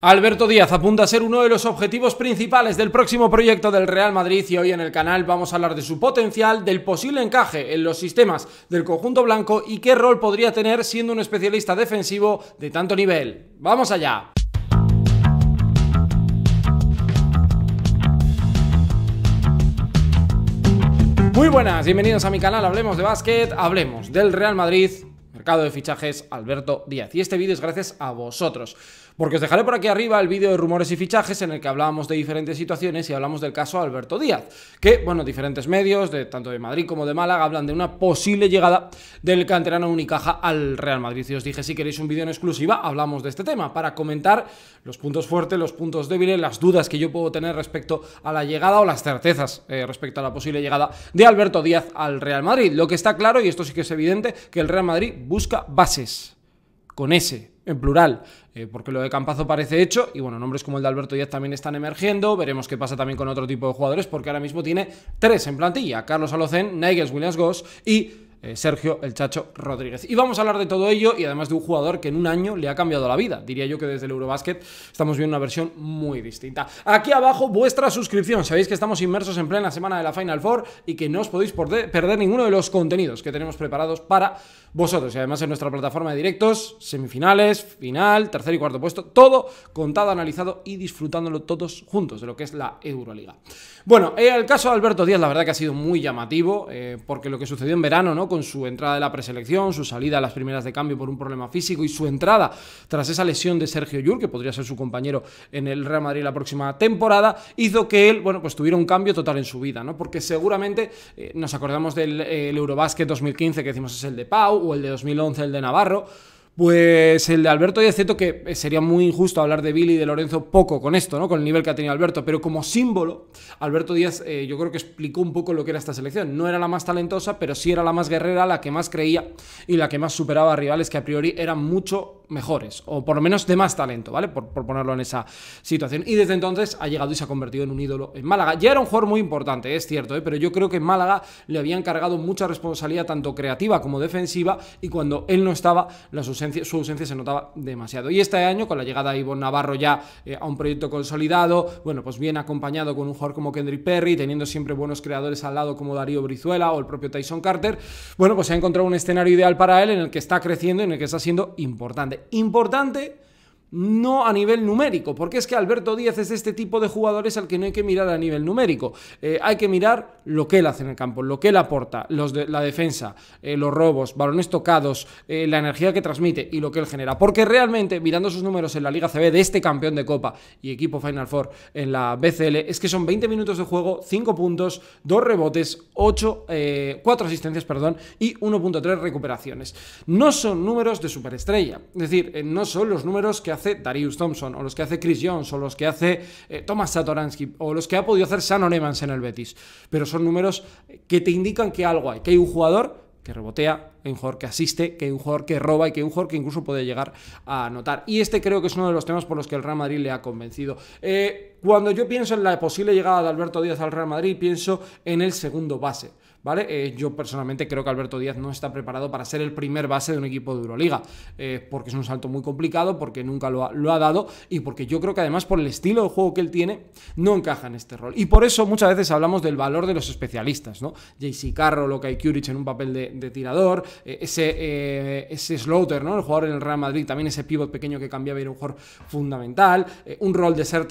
Alberto Díaz apunta a ser uno de los objetivos principales del próximo proyecto del Real Madrid y hoy en el canal vamos a hablar de su potencial, del posible encaje en los sistemas del conjunto blanco y qué rol podría tener siendo un especialista defensivo de tanto nivel. ¡Vamos allá! Muy buenas, bienvenidos a mi canal Hablemos de Básquet, hablemos del Real Madrid, mercado de fichajes Alberto Díaz y este vídeo es gracias a vosotros. Porque os dejaré por aquí arriba el vídeo de rumores y fichajes en el que hablábamos de diferentes situaciones y hablamos del caso Alberto Díaz, que, bueno, diferentes medios, tanto de Madrid como de Málaga, hablan de una posible llegada del canterano Unicaja al Real Madrid. Y os dije, si queréis un vídeo en exclusiva, hablamos de este tema para comentar los puntos fuertes, los puntos débiles, las dudas que yo puedo tener respecto a la llegada o las certezas eh, respecto a la posible llegada de Alberto Díaz al Real Madrid. Lo que está claro, y esto sí que es evidente, que el Real Madrid busca bases con ese en plural, eh, porque lo de Campazo parece hecho y bueno, nombres como el de Alberto Díaz también están emergiendo, veremos qué pasa también con otro tipo de jugadores, porque ahora mismo tiene tres en plantilla, Carlos Alocen, Nigel Williams-Goss y eh, Sergio El Chacho Rodríguez. Y vamos a hablar de todo ello y además de un jugador que en un año le ha cambiado la vida. Diría yo que desde el Eurobasket estamos viendo una versión muy distinta. Aquí abajo vuestra suscripción. Sabéis que estamos inmersos en plena semana de la Final Four y que no os podéis perder ninguno de los contenidos que tenemos preparados para vosotros. Y además en nuestra plataforma de directos, semifinales, final, tercer y cuarto puesto, todo contado, analizado y disfrutándolo todos juntos de lo que es la Euroliga. Bueno, el caso de Alberto Díaz la verdad que ha sido muy llamativo eh, porque lo que sucedió en verano, ¿no? Con su entrada de la preselección, su salida a las primeras de cambio por un problema físico y su entrada tras esa lesión de Sergio Yur, que podría ser su compañero en el Real Madrid la próxima temporada, hizo que él, bueno, pues tuviera un cambio total en su vida, ¿no? Porque seguramente eh, nos acordamos del eurobásquet eh, Eurobasket 2015 que decimos es el de Pau o el de 2011 el de Navarro. Pues el de Alberto, Díaz, cierto que eh, sería muy injusto hablar de Billy y de Lorenzo poco con esto, ¿no? Con el nivel que ha tenido Alberto, pero como símbolo, Alberto Díaz eh, yo creo que explicó un poco lo que era esta selección. No era la más talentosa, pero sí era la más guerrera, la que más creía y la que más superaba a rivales que a priori eran mucho mejores, o por lo menos de más talento, ¿vale? Por, ponerlo en esa situación. Y desde entonces ha llegado y se ha convertido en un ídolo en Málaga. Ya era un jugador muy importante, es cierto, ¿eh? pero yo creo que en Málaga le habían cargado mucha responsabilidad tanto creativa como defensiva y cuando él no estaba, la ausencias su ausencia se notaba demasiado. Y este año, con la llegada de Ivonne Navarro ya eh, a un proyecto consolidado, bueno, pues bien acompañado con un jugador como Kendrick Perry, teniendo siempre buenos creadores al lado como Darío Brizuela o el propio Tyson Carter, bueno, pues se ha encontrado un escenario ideal para él en el que está creciendo, en el que está siendo importante. Importante no a nivel numérico, porque es que Alberto Díaz es este tipo de jugadores al que no hay que mirar a nivel numérico, eh, hay que mirar lo que él hace en el campo, lo que él aporta, los de, la defensa, eh, los robos, balones tocados, eh, la energía que transmite y lo que él genera, porque realmente mirando sus números en la Liga CB de este campeón de Copa y equipo Final Four en la BCL, es que son 20 minutos de juego, 5 puntos, 2 rebotes, 8, 4 asistencias, perdón, y 1.3 recuperaciones. No son números de superestrella, es decir, no son los números que hace Darius Thompson, o los que hace Chris Jones, o los que hace eh, Thomas Satoransky, o los que ha podido hacer Shannon Evans en el Betis. Pero son números que te indican que algo hay, que hay un jugador que rebotea, que hay un jugador que asiste, que hay un jugador que roba y que hay un jugador que incluso puede llegar a anotar. Y este creo que es uno de los temas por los que el Real Madrid le ha convencido. Eh, cuando yo pienso en la posible llegada de Alberto Díaz al Real Madrid, pienso en el segundo base. ¿vale? Eh, yo personalmente creo que Alberto Díaz no está preparado para ser el primer base de un equipo de Euroliga, eh, porque es un salto muy complicado, porque nunca lo ha, lo ha, dado y porque yo creo que además por el estilo de juego que él tiene, no encaja en este rol. Y por eso muchas veces hablamos del valor de los especialistas, ¿no? JC Carro, que hay Kurich en un papel de, tirador, eh, ese, ese Slaughter, ¿no? El jugador en el Real Madrid, también ese pivot pequeño que cambiaba era un jugador fundamental, un rol de ser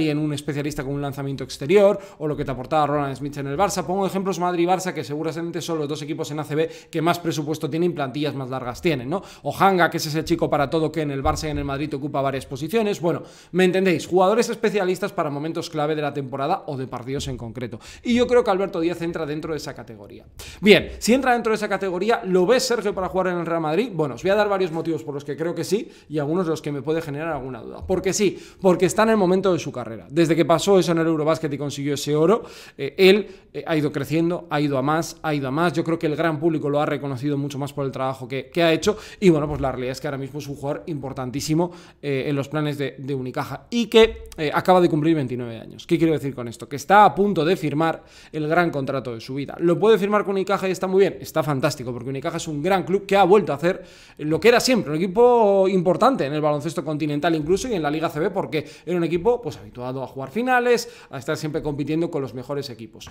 y en un especialista con un lanzamiento exterior, o lo que te aportaba Roland Smith en el Barça. Pongo ejemplos Madrid-Barça que seguramente son los dos equipos en ACB que más presupuesto tienen y plantillas más largas tienen, ¿no? Hanga, que es ese chico para todo que en el Barça y en el Madrid ocupa varias posiciones. Bueno, me entendéis, jugadores especialistas para momentos clave de la temporada o de partidos en concreto. Y yo creo que Alberto Díaz entra dentro de esa categoría. Bien, si entra dentro de esa categoría, ¿lo ves Sergio para jugar en el Real Madrid? Bueno, os voy a dar varios motivos por los que creo que sí y algunos de los que me puede generar alguna duda. Porque sí, porque está en el momento de su carrera. Desde que pasó eso en el Eurobasket y consiguió ese oro, eh, él eh, ha ido creciendo, ha ido más, ha ido a más. Yo creo que el gran público lo ha reconocido mucho más por el trabajo que, ha hecho. Y bueno, pues la realidad es que ahora mismo es un jugador importantísimo eh, en los planes de, Unicaja y que eh, acaba de cumplir 29 años. ¿Qué quiero decir con esto? Que está a punto de firmar el gran contrato de su vida. ¿Lo puede firmar con Unicaja y está muy bien? Está fantástico, porque Unicaja es un gran club que ha vuelto a hacer lo que era siempre, un equipo importante en el baloncesto continental incluso y en la Liga CB, porque era un equipo pues habituado a jugar finales, a estar siempre compitiendo con los mejores equipos.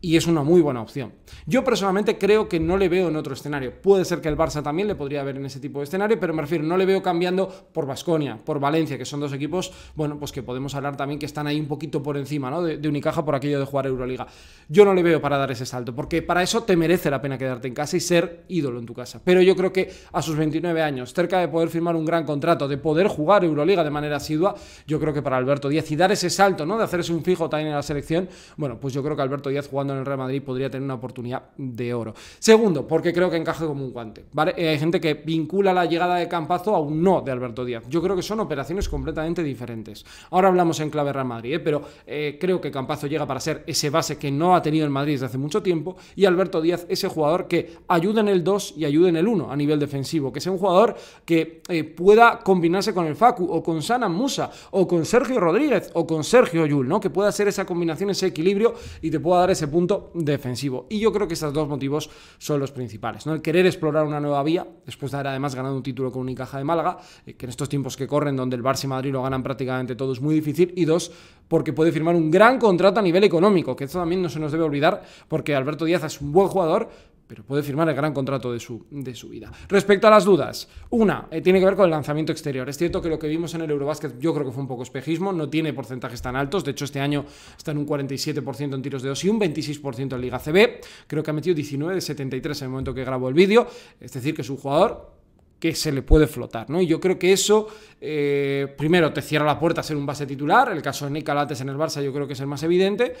Y es una muy buena opción. Yo personalmente creo que no le veo en otro escenario. Puede ser que el Barça también le podría ver en ese tipo de escenario, pero me refiero, no le veo cambiando por Basconia, por Valencia, que son dos equipos, bueno, pues que podemos hablar también que están ahí un poquito por encima, ¿no? De, de Unicaja por aquello de jugar Euroliga. Yo no le veo para dar ese salto, porque para eso te merece la pena quedarte en casa y ser ídolo en tu casa. Pero yo creo que a sus 29 años, cerca de poder firmar un gran contrato, de poder jugar Euroliga de manera asidua, yo creo que para Alberto Díaz y dar ese salto, ¿no? De hacerse un fijo también en la selección, bueno, pues yo creo que Alberto Díaz jugando en el Real Madrid podría tener una oportunidad de oro. Segundo, porque creo que encaje como un guante. Eh, hay gente que vincula la llegada de Campazo a un no de Alberto Díaz. Yo creo que son operaciones completamente diferentes. Ahora hablamos en clave Real Madrid, ¿eh? pero eh, creo que Campazo llega para ser ese base que no ha tenido el Madrid desde hace mucho tiempo y Alberto Díaz ese jugador que ayuda en el 2 y ayuda en el 1 a nivel defensivo, que sea un jugador que pueda combinarse con el Facu o con Sana Musa o con Sergio Rodríguez o con Sergio Yul, ¿no? Que pueda hacer esa combinación, ese equilibrio y te pueda dar ese punto defensivo. Y yo creo que estos dos motivos son los principales. ¿no? El querer explorar una nueva vía, después de haber además ganado un título con Unicaja de Málaga, eh, que en estos tiempos que corren, donde el Barça y Madrid lo ganan prácticamente todo, es muy difícil. Y dos, porque puede firmar un gran contrato a nivel económico, que eso también no se nos debe olvidar, porque Alberto Díaz es un buen jugador, pero puede firmar el gran contrato de su, de su vida. Respecto a las dudas, una eh, tiene que ver con el lanzamiento exterior. Es cierto que lo que vimos en el Eurobasket yo creo que fue un poco espejismo, no tiene porcentajes tan altos, de hecho este año está en un 47% en tiros de dos y un 26% en Liga CB, creo que ha metido 19 de 73 en el momento que grabó el vídeo, es decir, que es un jugador que se le puede flotar, ¿no? Y yo creo que eso, eh, primero, te cierra la puerta a ser un base titular, el caso de Nick lates en el Barça yo creo que es el más evidente,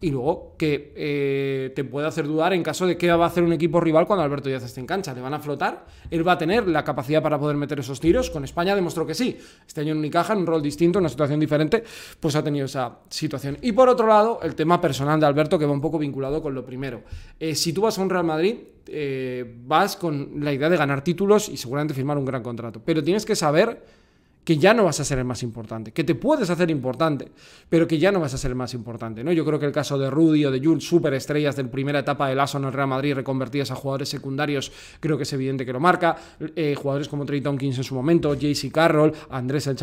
y luego que eh, te puede hacer dudar en caso de que va a hacer un equipo rival cuando Alberto Díaz esté en cancha. ¿Le van a flotar? ¿Él va a tener la capacidad para poder meter esos tiros? Con España demostró que sí. Este año en Unicaja, en un rol distinto, en una situación diferente, pues ha tenido esa situación. Y por otro lado, el tema personal de Alberto que va un poco vinculado con lo primero. Eh, si tú vas a un Real Madrid, eh, vas con la idea de ganar títulos y seguramente firmar un gran contrato. Pero tienes que saber que ya no vas a ser el más importante, que te puedes hacer importante, pero que ya no vas a ser el más importante, ¿no? Yo creo que el caso de Rudy o de Jules, superestrellas del primera etapa del ASO en el Real Madrid, reconvertidas a jugadores secundarios, creo que es evidente que lo marca, eh, jugadores como Trey Kings en su momento, JC Carroll, Andrés El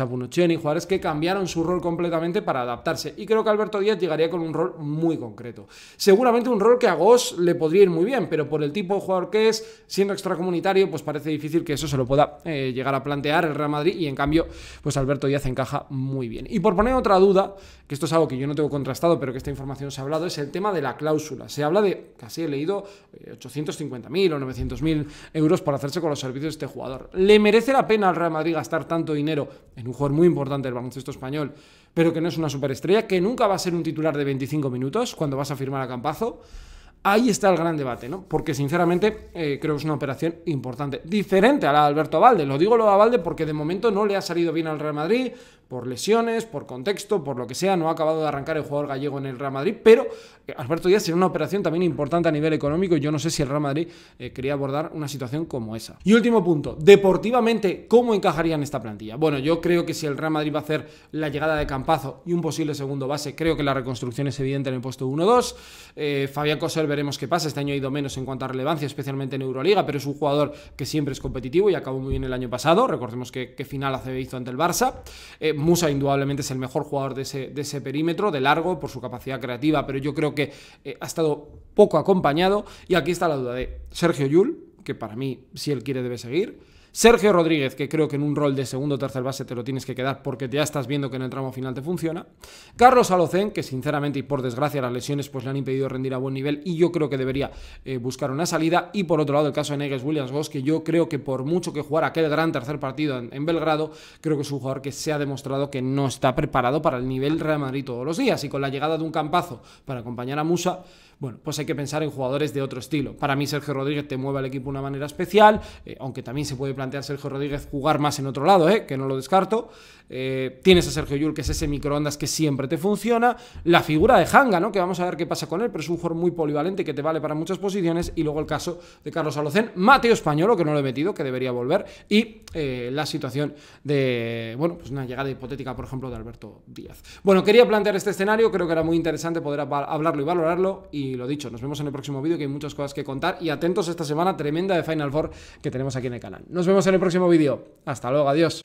y jugadores que cambiaron su rol completamente para adaptarse, y creo que Alberto Díaz llegaría con un rol muy concreto. Seguramente un rol que a Goss le podría ir muy bien, pero por el tipo de jugador que es, siendo extracomunitario, pues parece difícil que eso se lo pueda eh, llegar a plantear el Real Madrid, y en cambio pues Alberto Díaz encaja muy bien. Y por poner otra duda, que esto es algo que yo no tengo contrastado, pero que esta información se ha hablado, es el tema de la cláusula. Se habla de, casi he leído, 850.000 eh, o 900.000 euros por hacerse con los servicios de este jugador. ¿Le merece la pena al Real Madrid gastar tanto dinero en un jugador muy importante del baloncesto español, pero que no es una superestrella, que nunca va a ser un titular de 25 minutos cuando vas a firmar a Campazo? Ahí está el gran debate, ¿no? Porque sinceramente eh, creo que es una operación importante. Diferente a la de Alberto Valde. Lo digo lo de Valde porque de momento no le ha salido bien al Real Madrid por lesiones, por contexto, por lo que sea, no ha acabado de arrancar el jugador gallego en el Real Madrid, pero eh, Alberto Díaz tiene una operación también importante a nivel económico y yo no sé si el Real Madrid eh, quería abordar una situación como esa. Y último punto, deportivamente, ¿cómo encajaría en esta plantilla? Bueno, yo creo que si el Real Madrid va a hacer la llegada de Campazo y un posible segundo base, creo que la reconstrucción es evidente en el puesto 1-2. Eh, Fabián Coser veremos qué pasa, este año ha ido menos en cuanto a relevancia, especialmente en Euroliga, pero es un jugador que siempre es competitivo y acabó muy bien el año pasado, recordemos que, qué final hace hizo ante el Barça. Musa indudablemente es el mejor jugador de ese, de ese perímetro, de largo, por su capacidad creativa, pero yo creo que eh, ha estado poco acompañado. Y aquí está la duda de Sergio Yul, que para mí, si él quiere, debe seguir. Sergio Rodríguez, que creo que en un rol de segundo o tercer base te lo tienes que quedar porque ya estás viendo que en el tramo final te funciona. Carlos Alocen, que sinceramente y por desgracia las lesiones pues le han impedido rendir a buen nivel y yo creo que debería eh, buscar una salida. Y por otro lado el caso de Negues Williams Goss, que yo creo que por mucho que jugara aquel gran tercer partido en, Belgrado, creo que es un jugador que se ha demostrado que no está preparado para el nivel Real Madrid todos los días. Y con la llegada de un campazo para acompañar a Musa, bueno, pues hay que pensar en jugadores de otro estilo. Para mí Sergio Rodríguez te mueve al equipo de una manera especial, eh, aunque también se puede plantear Sergio Rodríguez jugar más en otro lado, ¿eh? que no lo descarto. Eh, tienes a Sergio Yul, que es ese microondas que siempre te funciona. La figura de Hanga, ¿no? que vamos a ver qué pasa con él, pero es un jugador muy polivalente que te vale para muchas posiciones. Y luego el caso de Carlos Alocen, Mateo Españolo, que no lo he metido, que debería volver. Y eh, la situación de, bueno, pues una llegada hipotética, por ejemplo, de Alberto Díaz. Bueno, quería plantear este escenario, creo que era muy interesante poder hablarlo y valorarlo. Y lo dicho, nos vemos en el próximo vídeo, que hay muchas cosas que contar. Y atentos a esta semana tremenda de Final Four que tenemos aquí en el canal. Nos vemos en el próximo vídeo. Hasta luego, adiós.